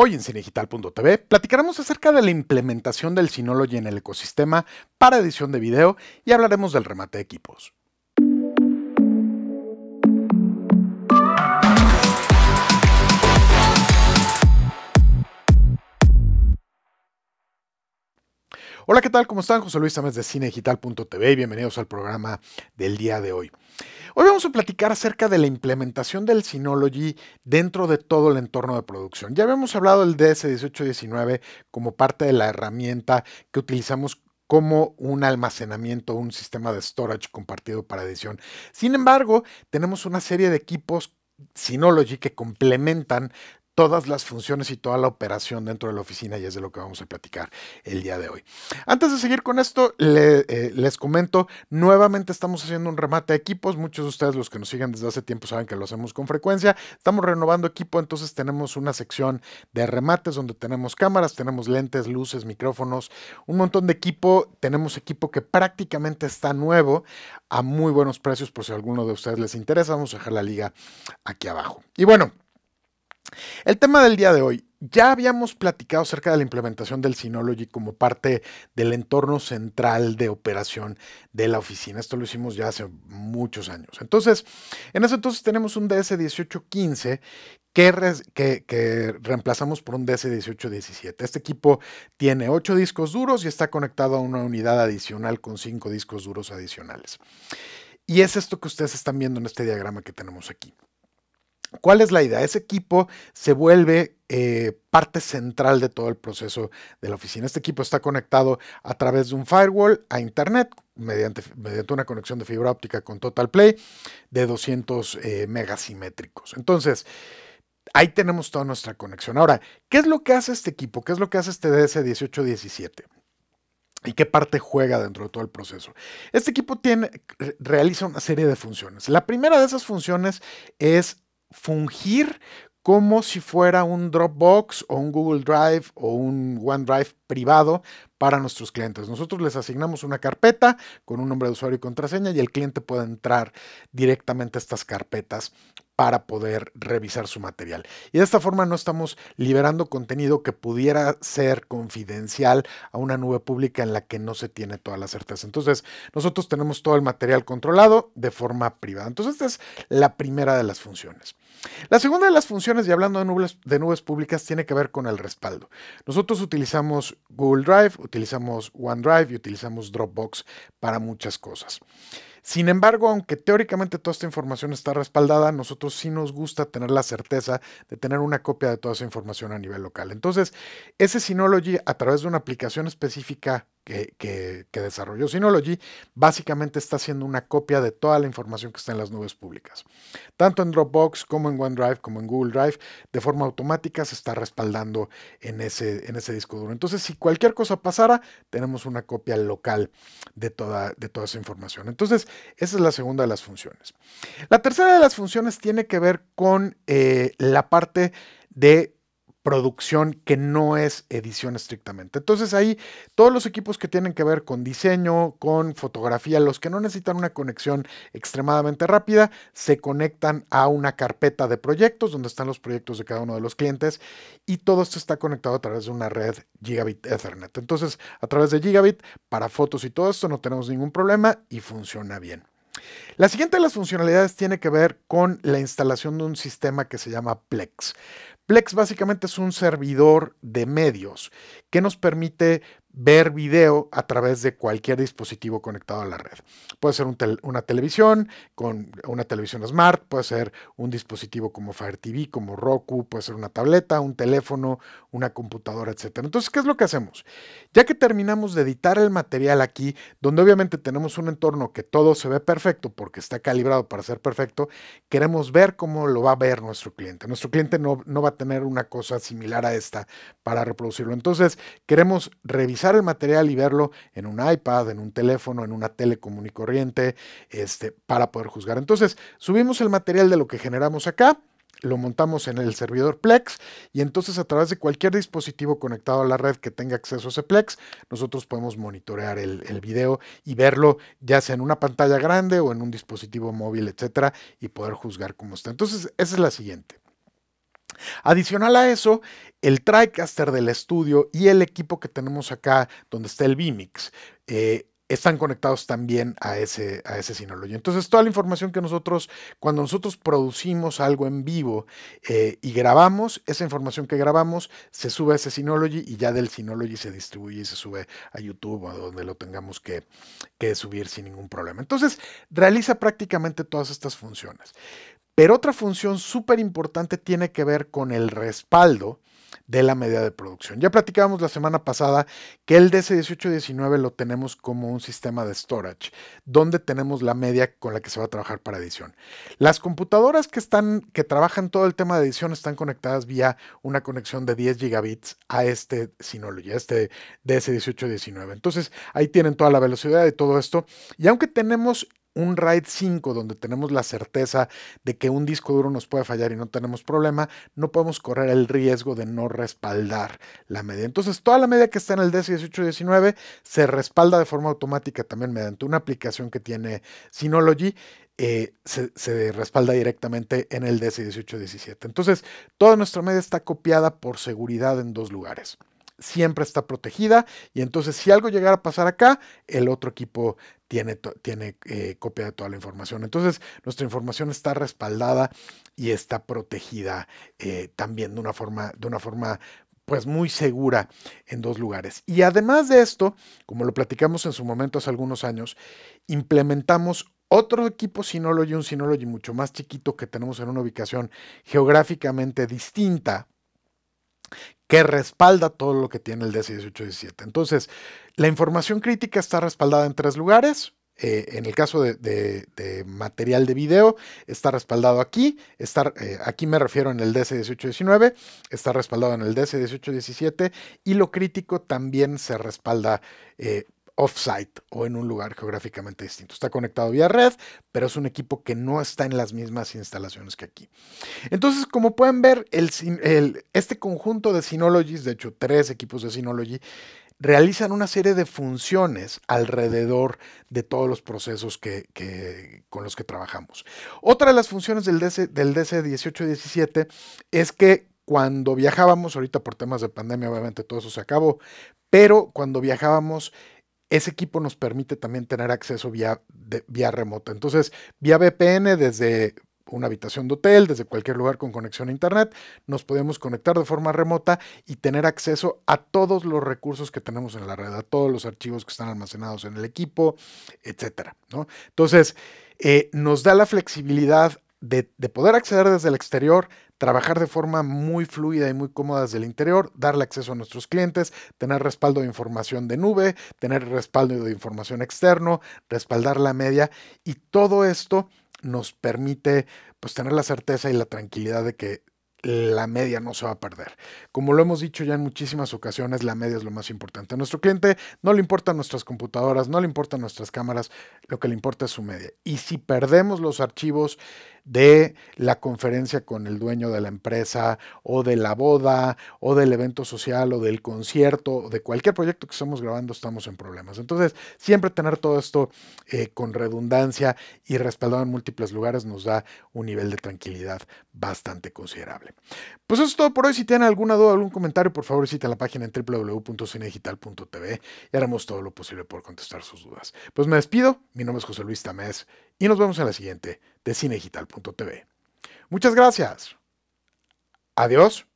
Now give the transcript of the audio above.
Hoy en cinegital.tv platicaremos acerca de la implementación del Synology en el ecosistema para edición de video y hablaremos del remate de equipos. Hola, ¿qué tal? ¿Cómo están? José Luis Ames de cinedigital.tv y bienvenidos al programa del día de hoy. Hoy vamos a platicar acerca de la implementación del Synology dentro de todo el entorno de producción. Ya habíamos hablado del DS1819 como parte de la herramienta que utilizamos como un almacenamiento, un sistema de storage compartido para edición. Sin embargo, tenemos una serie de equipos Synology que complementan todas las funciones y toda la operación dentro de la oficina y es de lo que vamos a platicar el día de hoy. Antes de seguir con esto, eh, les comento, nuevamente estamos haciendo un remate de equipos, muchos de ustedes los que nos siguen desde hace tiempo saben que lo hacemos con frecuencia, estamos renovando equipo, entonces tenemos una sección de remates donde tenemos cámaras, tenemos lentes, luces, micrófonos, un montón de equipo, tenemos equipo que prácticamente está nuevo a muy buenos precios por si alguno de ustedes les interesa, vamos a dejar la liga aquí abajo. Y bueno, el tema del día de hoy. Ya habíamos platicado acerca de la implementación del Synology como parte del entorno central de operación de la oficina. Esto lo hicimos ya hace muchos años. Entonces, en ese entonces tenemos un DS1815 que, que, reemplazamos por un DS1817. Este equipo tiene ocho discos duros y está conectado a una unidad adicional con cinco discos duros adicionales. Y es esto que ustedes están viendo en este diagrama que tenemos aquí. ¿Cuál es la idea? Ese equipo se vuelve eh, parte central de todo el proceso de la oficina. Este equipo está conectado a través de un firewall a Internet mediante, mediante una conexión de fibra óptica con Total Play de 200 eh, megasimétricos. Entonces, ahí tenemos toda nuestra conexión. Ahora, ¿qué es lo que hace este equipo? ¿Qué es lo que hace este DS1817? y qué parte juega dentro de todo el proceso. Este equipo tiene, realiza una serie de funciones. La primera de esas funciones es fungir como si fuera un Dropbox o un Google Drive o un OneDrive privado para nuestros clientes. Nosotros les asignamos una carpeta con un nombre de usuario y contraseña y el cliente puede entrar directamente a estas carpetas para poder revisar su material. Y de esta forma no estamos liberando contenido que pudiera ser confidencial a una nube pública en la que no se tiene toda la certeza. Entonces, nosotros tenemos todo el material controlado de forma privada. Entonces, esta es la primera de las funciones. La segunda de las funciones, y hablando de nubes, de nubes públicas, tiene que ver con el respaldo. Nosotros utilizamos Google Drive, utilizamos OneDrive y utilizamos Dropbox para muchas cosas. Sin embargo, aunque teóricamente toda esta información está respaldada, nosotros sí nos gusta tener la certeza de tener una copia de toda esa información a nivel local. Entonces, ese Synology a través de una aplicación específica que, desarrolló Synology, básicamente está haciendo una copia de toda la información que está en las nubes públicas. Tanto en Dropbox como en OneDrive, como en Google Drive, de forma automática se está respaldando en ese, en ese disco duro. Entonces, si cualquier cosa pasara, tenemos una copia local de toda, de esa información. Entonces, esa es la segunda de las funciones. La tercera de las funciones tiene que ver con eh, la parte de producción que no es edición estrictamente. Entonces ahí todos los equipos que tienen que ver con diseño, con fotografía, los que no necesitan una conexión extremadamente rápida, se conectan a una carpeta de proyectos donde están los proyectos de cada uno de los clientes y todo esto está conectado a través de una red Gigabit Ethernet. Entonces a través de Gigabit para fotos y todo esto no tenemos ningún problema y funciona bien. La siguiente de las funcionalidades tiene que ver con la instalación de un sistema que se llama Plex. Plex básicamente es un servidor de medios que nos permite ver video a través de cualquier dispositivo conectado a la red. Puede ser una televisión con una televisión smart, puede ser un dispositivo como Fire TV, como Roku, puede ser una tableta, un teléfono, una computadora, etc. Entonces, ¿qué es lo que hacemos? Ya que terminamos de editar el material aquí, donde obviamente tenemos un entorno que todo se ve perfecto porque está calibrado para ser perfecto, queremos ver cómo lo va a ver nuestro cliente. Nuestro cliente no, no va a tener una cosa similar a esta para reproducirlo. Entonces, queremos revisar el material y verlo en un iPad, en un teléfono, en una tele común y corriente, este, para poder juzgar. Entonces, subimos el material de lo que generamos acá, lo montamos en el servidor Plex y entonces a través de cualquier dispositivo conectado a la red que tenga acceso a ese Plex, nosotros podemos monitorear el, el, video y verlo ya sea en una pantalla grande o en un dispositivo móvil, etcétera, y poder juzgar cómo está. Entonces, esa es la siguiente. Adicional a eso, el TriCaster del estudio y el equipo que tenemos acá, donde está el bimix, eh, están conectados también a ese, a ese Synology. Entonces, toda la información que nosotros, cuando nosotros producimos algo en vivo eh, y grabamos, esa información que grabamos se sube a ese Synology y ya del Synology se distribuye y se sube a YouTube o donde lo tengamos que, que subir sin ningún problema. Entonces, realiza prácticamente todas estas funciones. Pero otra función súper importante tiene que ver con el respaldo de la media de producción. Ya platicábamos la semana pasada que el ds 1819 lo tenemos como un sistema de storage, donde tenemos la media con la que se va a trabajar para edición. Las computadoras que, están, que trabajan todo el tema de edición están conectadas vía una conexión de 10 gigabits a este Synology, a este ds 1819 Entonces ahí tienen toda la velocidad de todo esto. Y aunque tenemos un RAID 5 donde tenemos la certeza de que un disco duro nos puede fallar y no tenemos problema, no podemos correr el riesgo de no respaldar la media. Entonces, toda la media que está en el DS1819 se respalda de forma automática también mediante una aplicación que tiene Synology. Eh, se, se, respalda directamente en el DS1817. Entonces, toda nuestra media está copiada por seguridad en dos lugares siempre está protegida y entonces si algo llegara a pasar acá, el otro equipo tiene, eh, copia de toda la información. Entonces, nuestra información está respaldada y está protegida eh, también de una forma, de una forma pues muy segura en dos lugares. Y además de esto, como lo platicamos en su momento hace algunos años, implementamos otro equipo Synology, un Synology mucho más chiquito que tenemos en una ubicación geográficamente distinta, que respalda todo lo que tiene el DS1817. Entonces, la información crítica está respaldada en tres lugares. Eh, en el caso de, material de video, está respaldado aquí, eh, aquí me refiero en el DC1819, está respaldado en el DC1817 y lo crítico también se respalda eh, off-site o en un lugar geográficamente distinto. Está conectado vía red, pero es un equipo que no está en las mismas instalaciones que aquí. Entonces, como pueden ver, este conjunto de Synologies, de hecho tres equipos de Synology, realizan una serie de funciones alrededor de todos los procesos que, con los que trabajamos. Otra de las funciones del DC, del DC 1817 es que cuando viajábamos, ahorita por temas de pandemia obviamente todo eso se acabó, pero cuando viajábamos ese equipo nos permite también tener acceso vía, vía remota. Entonces, vía VPN desde una habitación de hotel, desde cualquier lugar con conexión a Internet, nos podemos conectar de forma remota y tener acceso a todos los recursos que tenemos en la red, a todos los archivos que están almacenados en el equipo, etcétera. ¿no? Entonces, eh, nos da la flexibilidad de, de, poder acceder desde el exterior, trabajar de forma muy fluida y muy cómoda desde el interior, darle acceso a nuestros clientes, tener respaldo de información de nube, tener respaldo de información externo, respaldar la media y todo esto nos permite pues tener la certeza y la tranquilidad de que la media no se va a perder. Como lo hemos dicho ya en muchísimas ocasiones, la media es lo más importante. A nuestro cliente no le importan nuestras computadoras, no le importan nuestras cámaras, lo que le importa es su media. Y si perdemos los archivos, de la conferencia con el dueño de la empresa o de la boda o del evento social o del concierto o de cualquier proyecto que estamos grabando estamos en problemas. Entonces, siempre tener todo esto eh, con redundancia y respaldado en múltiples lugares nos da un nivel de tranquilidad bastante considerable. Pues eso es todo por hoy. Si tienen alguna duda o algún comentario, por favor visiten la página en www.cinedigital.tv y haremos todo lo posible por contestar sus dudas. Pues me despido. Mi nombre es José Luis Tamés y nos vemos en la siguiente de cinegital.tv. Muchas gracias. Adiós.